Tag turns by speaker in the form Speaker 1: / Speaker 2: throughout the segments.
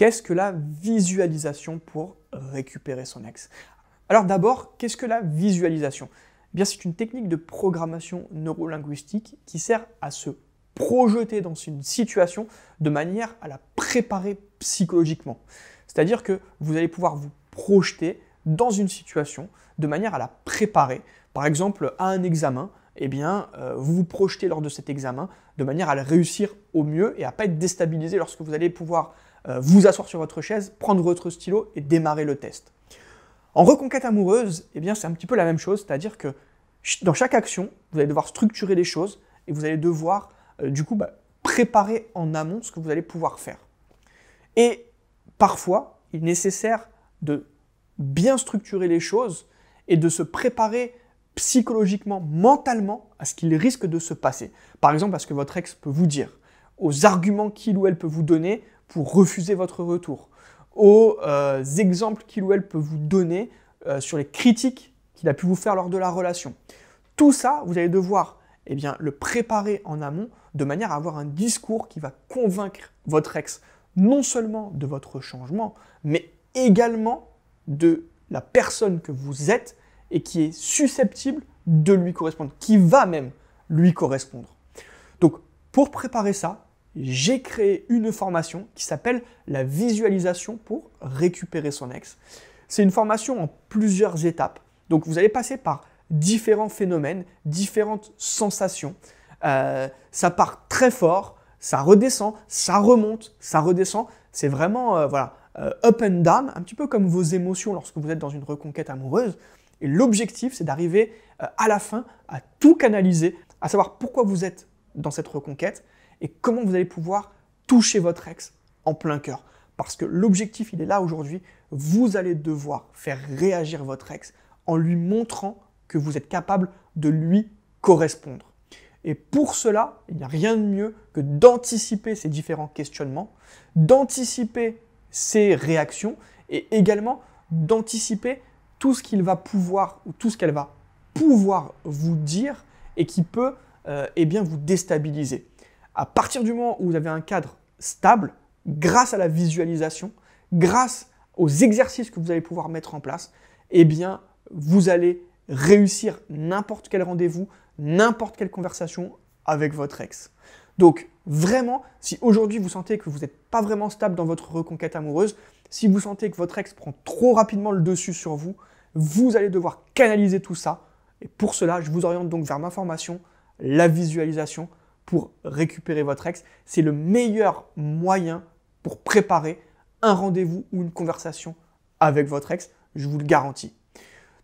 Speaker 1: Qu'est-ce que la visualisation pour récupérer son ex Alors d'abord, qu'est-ce que la visualisation eh Bien, c'est une technique de programmation neurolinguistique qui sert à se projeter dans une situation de manière à la préparer psychologiquement. C'est-à-dire que vous allez pouvoir vous projeter dans une situation de manière à la préparer. Par exemple, à un examen, eh bien, euh, vous vous projetez lors de cet examen de manière à le réussir au mieux et à ne pas être déstabilisé lorsque vous allez pouvoir euh, vous asseoir sur votre chaise, prendre votre stylo et démarrer le test. En reconquête amoureuse, eh bien c'est un petit peu la même chose, c'est-à-dire que dans chaque action, vous allez devoir structurer les choses et vous allez devoir euh, du coup bah, préparer en amont ce que vous allez pouvoir faire. Et parfois, il est nécessaire de bien structurer les choses et de se préparer psychologiquement, mentalement à ce qu'il risque de se passer. Par exemple, à ce que votre ex peut vous dire, aux arguments qu'il ou elle peut vous donner, pour refuser votre retour, aux euh, exemples qu'il ou elle peut vous donner euh, sur les critiques qu'il a pu vous faire lors de la relation. Tout ça, vous allez devoir eh bien, le préparer en amont de manière à avoir un discours qui va convaincre votre ex non seulement de votre changement, mais également de la personne que vous êtes et qui est susceptible de lui correspondre, qui va même lui correspondre. Donc, pour préparer ça, j'ai créé une formation qui s'appelle la visualisation pour récupérer son ex. C'est une formation en plusieurs étapes. Donc vous allez passer par différents phénomènes, différentes sensations. Euh, ça part très fort, ça redescend, ça remonte, ça redescend. C'est vraiment euh, voilà, euh, up and down, un petit peu comme vos émotions lorsque vous êtes dans une reconquête amoureuse. Et l'objectif, c'est d'arriver à la fin à tout canaliser, à savoir pourquoi vous êtes dans cette reconquête, et comment vous allez pouvoir toucher votre ex en plein cœur. Parce que l'objectif, il est là aujourd'hui. Vous allez devoir faire réagir votre ex en lui montrant que vous êtes capable de lui correspondre. Et pour cela, il n'y a rien de mieux que d'anticiper ces différents questionnements, d'anticiper ses réactions et également d'anticiper tout ce qu'il va pouvoir ou tout ce qu'elle va pouvoir vous dire et qui peut euh, eh bien vous déstabiliser. À partir du moment où vous avez un cadre stable, grâce à la visualisation, grâce aux exercices que vous allez pouvoir mettre en place, eh bien, vous allez réussir n'importe quel rendez-vous, n'importe quelle conversation avec votre ex. Donc, vraiment, si aujourd'hui vous sentez que vous n'êtes pas vraiment stable dans votre reconquête amoureuse, si vous sentez que votre ex prend trop rapidement le dessus sur vous, vous allez devoir canaliser tout ça. Et pour cela, je vous oriente donc vers ma formation, la visualisation, pour récupérer votre ex. C'est le meilleur moyen pour préparer un rendez-vous ou une conversation avec votre ex, je vous le garantis.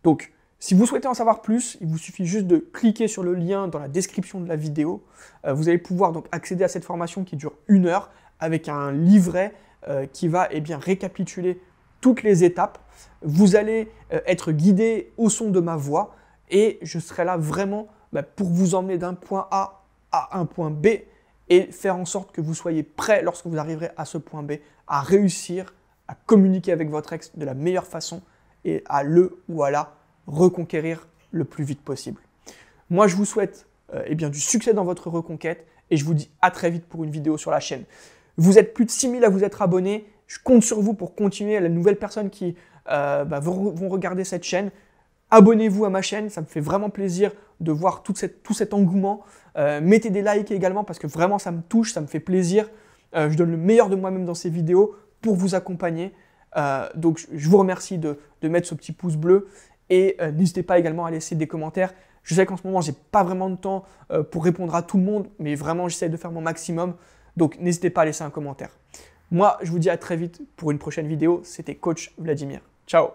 Speaker 1: Donc, si vous souhaitez en savoir plus, il vous suffit juste de cliquer sur le lien dans la description de la vidéo. Euh, vous allez pouvoir donc accéder à cette formation qui dure une heure avec un livret euh, qui va et eh bien, récapituler toutes les étapes. Vous allez euh, être guidé au son de ma voix et je serai là vraiment bah, pour vous emmener d'un point A à un point B et faire en sorte que vous soyez prêt lorsque vous arriverez à ce point B à réussir à communiquer avec votre ex de la meilleure façon et à le ou à la reconquérir le plus vite possible. Moi, je vous souhaite euh, eh bien, du succès dans votre reconquête et je vous dis à très vite pour une vidéo sur la chaîne. Vous êtes plus de 6000 à vous être abonnés. Je compte sur vous pour continuer. Les nouvelles personnes qui euh, bah, vont regarder cette chaîne, abonnez-vous à ma chaîne. Ça me fait vraiment plaisir de voir tout cet engouement. Euh, mettez des likes également parce que vraiment ça me touche, ça me fait plaisir. Euh, je donne le meilleur de moi-même dans ces vidéos pour vous accompagner. Euh, donc je vous remercie de, mettre ce petit pouce bleu et n'hésitez pas également à laisser des commentaires. Je sais qu'en ce moment je n'ai pas vraiment de temps pour répondre à tout le monde, mais vraiment j'essaie de faire mon maximum. Donc n'hésitez pas à laisser un commentaire. Moi je vous dis à très vite pour une prochaine vidéo. C'était Coach Vladimir. Ciao